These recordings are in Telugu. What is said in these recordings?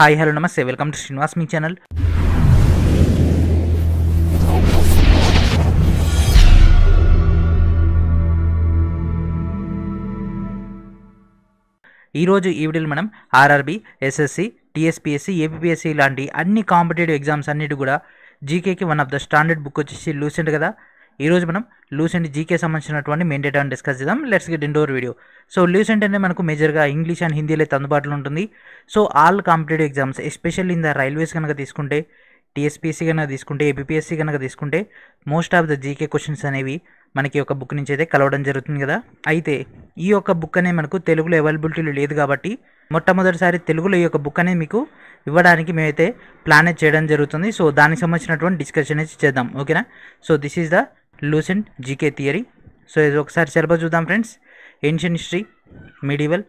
హాయ్ హలో నమస్తే వెల్కమ్ టు శ్రీనివాస్ మీ ఛానల్ ఈరోజు ఈ వీడియోలో మనం ఆర్ఆర్బి ఎస్ఎస్సి టీఎస్పిఎస్సి ఏపీఎస్సి లాంటి అన్ని కాంపిటేటివ్ ఎగ్జామ్స్ అన్నిటి కూడా జీకేకి one of the standard book వచ్చేసి లూసెంట్ కదా ఈరోజు మనం లూసెంట్ జీకే సంబంధించినటువంటి మెయిన్ డేటా డిస్కస్ చేద్దాం let's get into video so Lucent అంటే మనకు మేజర్గా ఇంగ్లీష్ అండ్ హిందీలో అందుబాటులో ఉంటుంది so all competitive exams especially in the railways కనుక తీసుకుంటే టీఎస్పీఎస్సీ కనుక తీసుకుంటే ఏపీఎస్సీ కనుక తీసుకుంటే most of the GK questions అనేవి మనకి ఒక బుక్ నుంచి అయితే కలవడం జరుగుతుంది కదా అయితే ఈ యొక్క బుక్ అనే మనకు తెలుగులో అవైలబిలిటీలో లేదు కాబట్టి మొట్టమొదటిసారి తెలుగులో ఈ యొక్క బుక్ అనేది మీకు ఇవ్వడానికి మేమైతే ప్లాన్ చేయడం జరుగుతుంది సో దానికి సంబంధించినటువంటి డిస్కషన్ అయితే చేద్దాం ఓకేనా so this is the Lucent GK theory so ఇది ఒకసారి సిలబస్ చూద్దాం friends ancient history medieval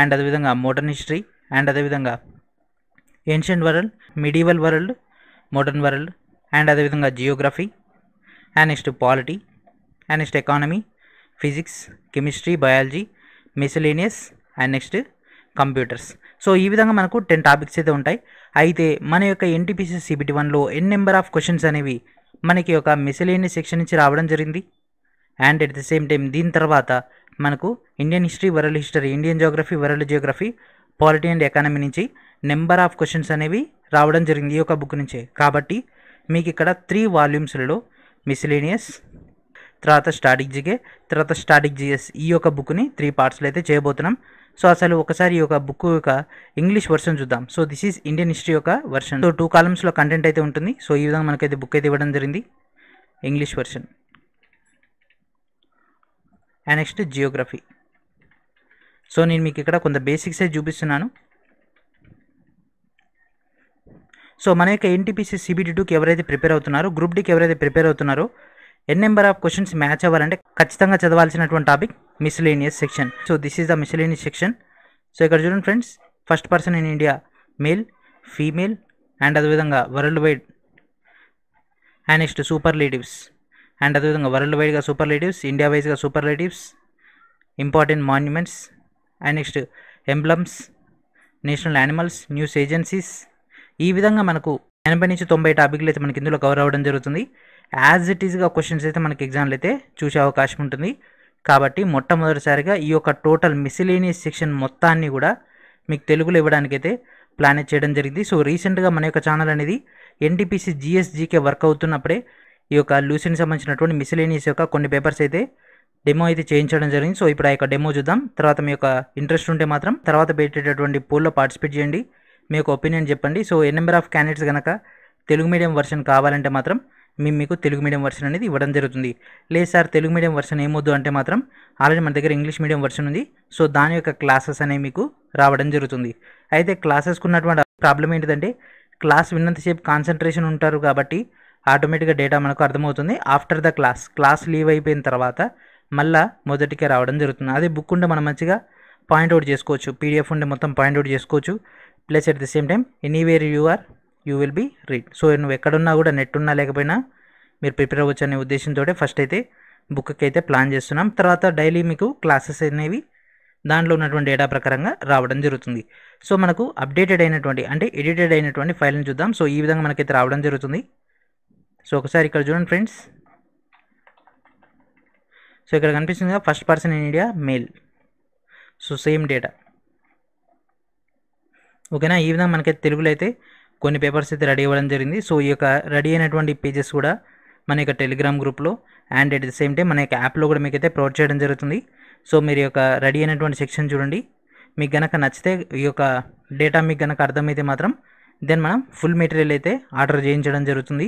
and అదేవిధంగా మోడర్న్ హిస్టరీ అండ్ అదేవిధంగా ancient world medieval world modern world and అదేవిధంగా geography and next polity and next economy physics chemistry biology miscellaneous and next computers so ఈ విధంగా మనకు టెన్ టాపిక్స్ అయితే ఉంటాయి అయితే మన యొక్క ఎన్టీపీసీ సిబిటి వన్లో ఎన్ నెంబర్ ఆఫ్ క్వశ్చన్స్ అనేవి మనకి ఒక మిసలేని సెక్షన్ నుంచి రావడం జరిగింది and at the same time దీని తర్వాత మనకు Indian history world history Indian geography world geography polity and economy నుంచి నెంబర్ ఆఫ్ క్వశ్చన్స్ అనేవి రావడం జరిగింది ఈ యొక్క బుక్ నుంచే కాబట్టి మీకు ఇక్కడ త్రీ వాల్యూమ్స్లలో మిసిలేనియస్ తర్వాత స్టాటిక్ జిగే తర్వాత స్టాటిక్ జిఎస్ ఈ యొక్క బుక్ని త్రీ పార్ట్స్లో అయితే చేయబోతున్నాం సో అసలు ఒకసారి ఒక బుక్ యొక్క ఇంగ్లీష్ వర్షన్ చూద్దాం so this is Indian history యొక్క వర్షన్ సో టూ కాలమ్స్లో కంటెంట్ అయితే ఉంటుంది సో ఈ విధంగా మనకైతే బుక్ అయితే ఇవ్వడం జరిగింది English version and next geography so నేను మీకు ఇక్కడ కొంత బేసిక్స్ చూపిస్తున్నాను సో మన యొక్క ఎన్టీపీసీ సిబిటీ టూకి ఎవరైతే ప్రిపేర్ అవుతున్నారో గ్రూప్ డీకి ఎవరైతే ప్రిపేర్ అవుతున్నారో N number of questions match అవ్వాలంటే ఖచ్చితంగా చదవాల్సినటువంటి topic miscellaneous section so this is the miscellaneous section so ఇక్కడ చూడండి friends first person in India male female and అదేవిధంగా world wide and next superlatives and అదేవిధంగా వరల్డ్ వైడ్గా సూపర్ లేటివ్స్ ఇండియా వైజ్గా superlatives important monuments and next emblems national animals news agencies ఈ విధంగా మనకు ఎనభై నుంచి తొంభై టాపిక్లు అయితే మనకి ఇందులో కవర్ అవ్వడం జరుగుతుంది యాజ్ ఇట్ ఈజ్గా క్వశ్చన్స్ అయితే మనకి ఎగ్జామ్లు అయితే చూసే అవకాశం ఉంటుంది కాబట్టి మొట్టమొదటిసారిగా ఈ యొక్క టోటల్ మిసిలీనియస్ సెక్షన్ మొత్తాన్ని కూడా మీకు తెలుగులో ఇవ్వడానికైతే ప్లాన్ చేయడం జరిగింది సో రీసెంట్గా మన యొక్క ఛానల్ అనేది ఎన్టీపీసీ జిఎస్జీకే వర్క్ అవుతున్నప్పుడే ఈ యొక్క లూసిన్ సంబంధించినటువంటి మిసిలేనియస్ యొక్క కొన్ని పేపర్స్ అయితే డెమో అయితే చేయించడం జరిగింది సో ఇప్పుడు ఆ యొక్క డెమో చూద్దాం తర్వాత మీ యొక్క ఇంట్రెస్ట్ ఉంటే మాత్రం తర్వాత పెట్టేటటువంటి పోల్లో పార్టిసిపేట్ చేయండి మీ యొక్క ఒపీనియన్ చెప్పండి so N number of candidates కనుక తెలుగు మీడియం వర్షన్ కావాలంటే మాత్రం మేము మీకు తెలుగు మీడియం వర్షన్ అనేది ఇవ్వడం జరుగుతుంది లేదు సార్ తెలుగు మీడియం వర్షన్ ఏమొద్దు అంటే మాత్రం ఆల్రెడీ మన దగ్గర ఇంగ్లీష్ మీడియం వర్షన్ ఉంది సో దాని యొక్క క్లాసెస్ అనేవి మీకు రావడం జరుగుతుంది అయితే క్లాసెస్కి ఉన్నటువంటి ప్రాబ్లం ఏంటిదంటే క్లాస్ విన్నంతసేపు కాన్సన్ట్రేషన్ ఉంటారు కాబట్టి ఆటోమేటిక్గా డేటా మనకు అర్థమవుతుంది after the class class leave అయిపోయిన తర్వాత మళ్ళా మొదటికే రావడం జరుగుతుంది అదే బుక్ ఉంటే మనం మంచిగా పాయింట్ అవుట్ చేసుకోవచ్చు పీడిఎఫ్ ఉంటే మొత్తం పాయింట్ అవుట్ చేసుకోవచ్చు plus at the same time anywhere you're are you will be read so నువ్వు ఎక్కడున్నా కూడా నెట్ ఉన్నా లేకపోయినా మీరు ప్రిపేర్ అవ్వచ్చు అనే ఉద్దేశంతో ఫస్ట్ అయితే బుక్కి అయితే ప్లాన్ చేస్తున్నాం తర్వాత డైలీ మీకు క్లాసెస్ అనేవి దాంట్లో ఉన్నటువంటి డేటా ప్రకారంగా రావడం జరుగుతుంది సో మనకు అప్డేటెడ్ అయినటువంటి అంటే ఎడిటెడ్ అయినటువంటి ఫైల్ని చూద్దాం సో ఈ విధంగా మనకైతే రావడం జరుగుతుంది సో ఒకసారి ఇక్కడ చూడండి ఫ్రెండ్స్ సో ఇక్కడ కనిపిస్తుంది కదా first person in India male so same data ఓకేనా ఈ విధంగా మనకైతే తెలుగులో అయితే కొన్ని పేపర్స్ అయితే రెడీ అవ్వడం జరిగింది సో ఈ యొక్క రెడీ అయినటువంటి పేజెస్ కూడా మన యొక్క టెలిగ్రామ్ గ్రూప్లో and at the same time మన యొక్క యాప్లో కూడా మీకైతే ప్రొవైడ్ చేయడం జరుగుతుంది సో మీరు యొక్క రెడీ అయినటువంటి సెక్షన్ చూడండి మీకు కనుక నచ్చితే ఈ యొక్క డేటా మీకు కనుక అర్థమైతే మాత్రం దెన్ మనం ఫుల్ మెటీరియల్ అయితే ఆర్డర్ చేయించడం జరుగుతుంది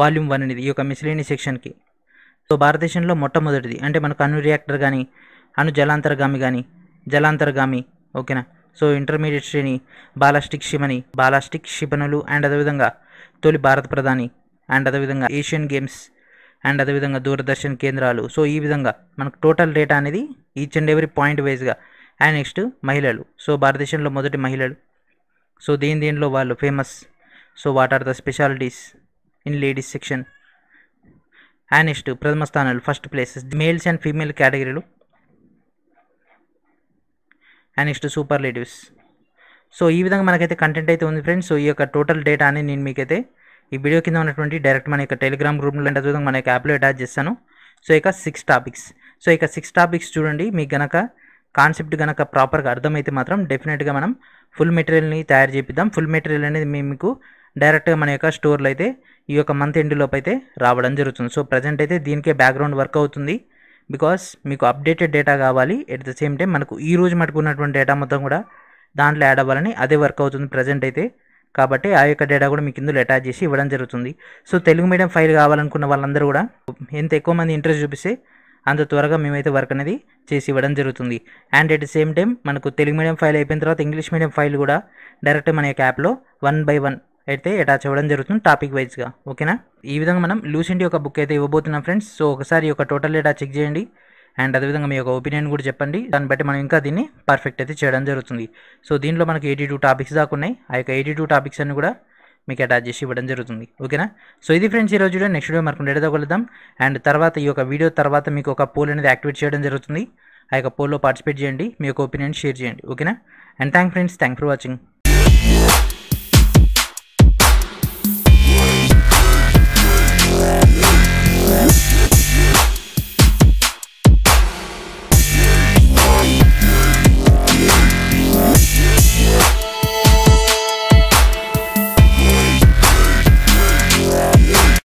వాల్యూమ్ వన్ అనేది ఈ యొక్క మిసిలేని సెక్షన్కి సో భారతదేశంలో మొట్టమొదటిది అంటే మనకు అణు రియాక్టర్ కానీ అణు జలాంతర్గామి కానీ జలాంతర్గామి ఓకేనా సో ఇంటర్మీడియట్ శ్రేణి బాలాస్టిక్ క్షిమని బాలాస్టిక్ క్షిపణులు అండ్ అదేవిధంగా తొలి భారత ప్రధాని అండ్ అదేవిధంగా ఏషియన్ గేమ్స్ అండ్ అదేవిధంగా దూరదర్శన్ కేంద్రాలు సో ఈ విధంగా మనకు టోటల్ డేటా అనేది ఈచ్ అండ్ ఎవ్రీ పాయింట్ వైజ్గా అండ్ నెక్స్ట్ మహిళలు సో భారతదేశంలో మొదటి మహిళలు సో దీని దేనిలో వాళ్ళు famous so what are the specialities in ladies section and next ప్రథమ స్థానాలు first places males and female కేటగిరీలు అండ్ నెక్స్ట్ లేటివ్స్ సో ఈ విధంగా మనకైతే కంటెంట్ అయితే ఉంది ఫ్రెండ్స్ సో ఈ యొక్క టోటల్ డేటా అని నేను మీకైతే ఈ వీడియో కింద ఉన్నటువంటి డైరెక్ట్ మన యొక్క టెలిగ్రామ్ గ్రూప్లో అంటే చూద్దాం మన యొక్క యాప్లో అటాచ్ చేస్తాను సో ఇక సిక్స్ టాపిక్స్ సో ఇక సిక్స్ టాపిక్స్ చూడండి మీకు గనక కాన్సెప్ట్ కనుక ప్రాపర్గా అర్థమైతే మాత్రం డెఫినెట్గా మనం ఫుల్ మెటీరియల్ని తయారు చేపిద్దాం ఫుల్ మెటీరియల్ అనేది మేము మీకు డైరెక్ట్గా మన యొక్క స్టోర్లో అయితే ఈ యొక్క మంత్ ఎండ్లోపు అయితే రావడం జరుగుతుంది సో ప్రజెంట్ అయితే దీనికే బ్యాక్గ్రౌండ్ వర్క్ అవుతుంది బికాస్ మీకు అప్డేటెడ్ డేటా కావాలి ఎట్ ద సేమ్ టైం మనకు ఈ రోజు మటుకున్నటువంటి డేటా మొత్తం కూడా దాంట్లో యాడ్ అవ్వాలని అదే వర్క్ అవుతుంది ప్రజెంట్ అయితే కాబట్టి ఆ యొక్క డేటా కూడా మీకు ఇందులో అటాచ్ చేసి ఇవ్వడం జరుగుతుంది సో తెలుగు మీడియం ఫైల్ కావాలనుకున్న వాళ్ళందరూ కూడా ఎంత ఎక్కువ మంది ఇంట్రెస్ట్ చూపిస్తే అంత త్వరగా మేమైతే వర్క్ అనేది చేసి ఇవ్వడం జరుగుతుంది and at the same time మనకు తెలుగు మీడియం ఫైల్ అయిపోయిన తర్వాత ఇంగ్లీష్ మీడియం ఫైల్ కూడా డైరెక్ట్ మన యొక్క యాప్లో వన్ బై వన్ అయితే అటాచ్ అవ్వడం జరుగుతుంది టాపిక్ వైజ్గా ఓకేనా ఈ విధంగా మనం లూసెంట్ యొక్క బుక్ అయితే ఇవ్వబోతున్నాం ఫ్రెండ్స్ సో ఒకసారి యొక్క టోటల్ డేటా చెక్ చేయండి అండ్ అదేవిధంగా మీ యొక్క ఒపీనియన్ కూడా చెప్పండి దాన్ని బట్టి మనం ఇంకా దీన్ని పర్ఫెక్ట్ అయితే చేయడం జరుగుతుంది సో దీంట్లో మనకి ఎయిటీ టూ టాపిక్స్ దాకా ఉన్నాయి ఆ యొక్క ఎయిటీ టూ టాపిక్స్ అన్ని కూడా మీకు అటాచ్ చేసి ఇవ్వడం జరుగుతుంది ఓకేనా సో ఇది ఫ్రెండ్స్ ఈ రోజు నెక్స్ట్ వీడియో మనకు డేటాతో అండ్ తర్వాత ఈ యొక్క వీడియో తర్వాత మీకు ఒక పోల్ అనేది యాక్టివేట్ చేయడం జరుగుతుంది ఆ యొక్క పోల్లో పార్టిసిపేట్ చేయండి మీ యొక్క ఒపీనియన్ షేర్ చేయండి ఓకేనా and thank friends thank for watching